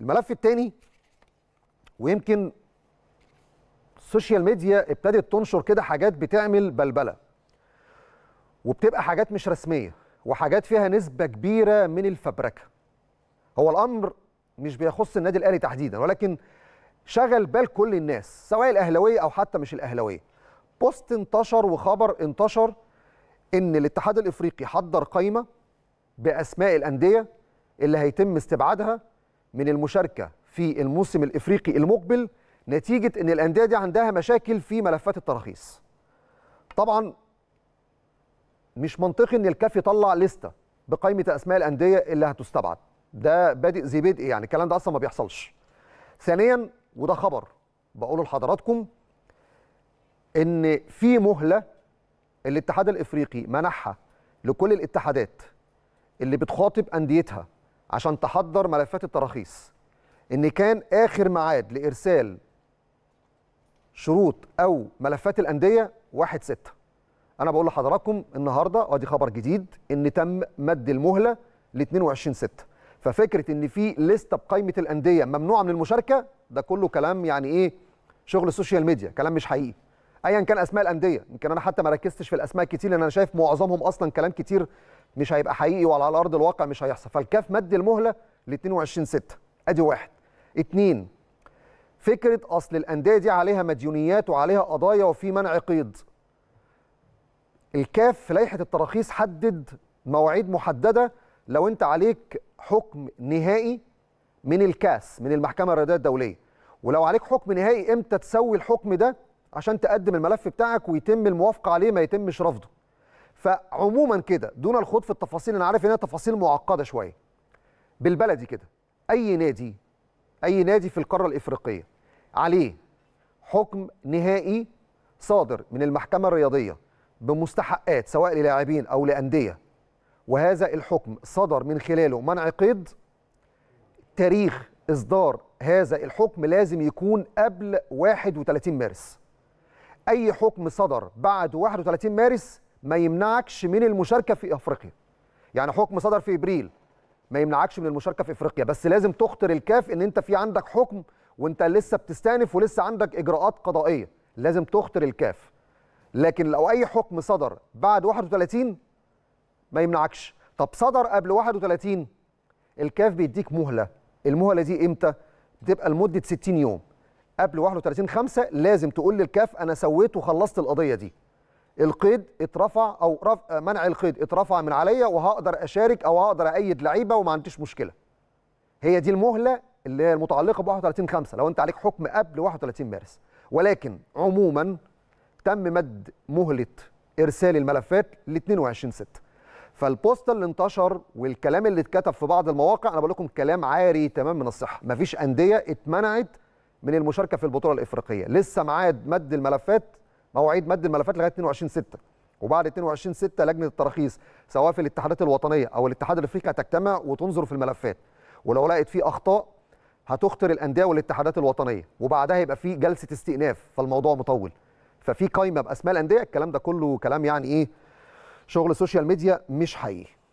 الملف الثاني ويمكن السوشيال ميديا ابتدت تنشر كده حاجات بتعمل بلبله وبتبقى حاجات مش رسميه وحاجات فيها نسبه كبيره من الفبركه هو الامر مش بيخص النادي الاهلي تحديدا ولكن شغل بال كل الناس سواء الاهلاويه او حتى مش الاهلاويه بوست انتشر وخبر انتشر ان الاتحاد الافريقي حضر قائمه باسماء الانديه اللي هيتم استبعادها من المشاركه في الموسم الافريقي المقبل نتيجه ان الانديه دي عندها مشاكل في ملفات التراخيص. طبعا مش منطقي ان الكاف يطلع لسته بقائمه اسماء الانديه اللي هتستبعد. ده بادئ زي بدء يعني الكلام ده اصلا ما بيحصلش. ثانيا وده خبر بقوله لحضراتكم ان في مهله الاتحاد الافريقي منحها لكل الاتحادات اللي بتخاطب انديتها عشان تحضر ملفات التراخيص ان كان اخر ميعاد لارسال شروط او ملفات الانديه 1 6 انا بقول لحضراتكم النهارده وادي خبر جديد ان تم مد المهله ل 22 6 ففكره ان في لسته بقائمه الانديه ممنوعه من المشاركه ده كله كلام يعني ايه شغل السوشيال ميديا كلام مش حقيقي ايا كان اسماء الانديه يمكن انا حتى ما ركزتش في الاسماء كتير لان انا شايف معظمهم اصلا كلام كتير مش هيبقى حقيقي وعلى الارض الواقع مش هيحصل فالكاف مد المهله ل 22 6 ادي واحد اتنين فكره اصل الانديه دي عليها مديونيات وعليها قضايا وفي منع قيد الكاف في لائحه التراخيص حدد مواعيد محدده لو انت عليك حكم نهائي من الكاس من المحكمه الرياضيه الدوليه ولو عليك حكم نهائي امتى تسوي الحكم ده عشان تقدم الملف بتاعك ويتم الموافقه عليه ما يتمش رفضه فعموما كده دون الخوض في التفاصيل انا عارف انها تفاصيل معقده شويه بالبلدي كده اي نادي اي نادي في القاره الافريقيه عليه حكم نهائي صادر من المحكمه الرياضيه بمستحقات سواء للاعبين او لانديه وهذا الحكم صدر من خلاله منع قيد تاريخ اصدار هذا الحكم لازم يكون قبل 31 مارس اي حكم صدر بعد 31 مارس ما يمنعكش من المشاركه في افريقيا يعني حكم صدر في ابريل ما يمنعكش من المشاركه في افريقيا بس لازم تخطر الكاف ان انت في عندك حكم وانت لسه بتستانف ولسه عندك اجراءات قضائيه لازم تخطر الكاف لكن لو اي حكم صدر بعد 31 ما يمنعكش طب صدر قبل 31 الكاف بيديك مهله المهله دي امتى بتبقى لمده 60 يوم قبل 31 5 لازم تقول للكاف انا سويت وخلصت القضيه دي القيد اترفع او رف... منع القيد اترفع من عليا وهقدر اشارك او هقدر ايد لعيبه وما عنديش مشكله هي دي المهله اللي هي المتعلقه ب 31 5 لو انت عليك حكم قبل 31 مارس ولكن عموما تم مد مهله ارسال الملفات ل 22 6 فالبوست اللي انتشر والكلام اللي اتكتب في بعض المواقع انا بقول لكم كلام عاري تمام من الصحه مفيش انديه اتمنعت من المشاركه في البطوله الافريقيه لسه ميعاد مد الملفات مواعيد مد الملفات لغايه 22 6 وبعد 22 6 لجنه التراخيص سواء في الاتحادات الوطنيه او الاتحاد الافريقي هتجتمع وتنظر في الملفات ولو لقت في اخطاء هتخطر الانديه والاتحادات الوطنيه وبعدها يبقى في جلسه استئناف فالموضوع مطول ففي قايمه باسماء الانديه الكلام ده كله كلام يعني ايه شغل السوشيال ميديا مش حقيقي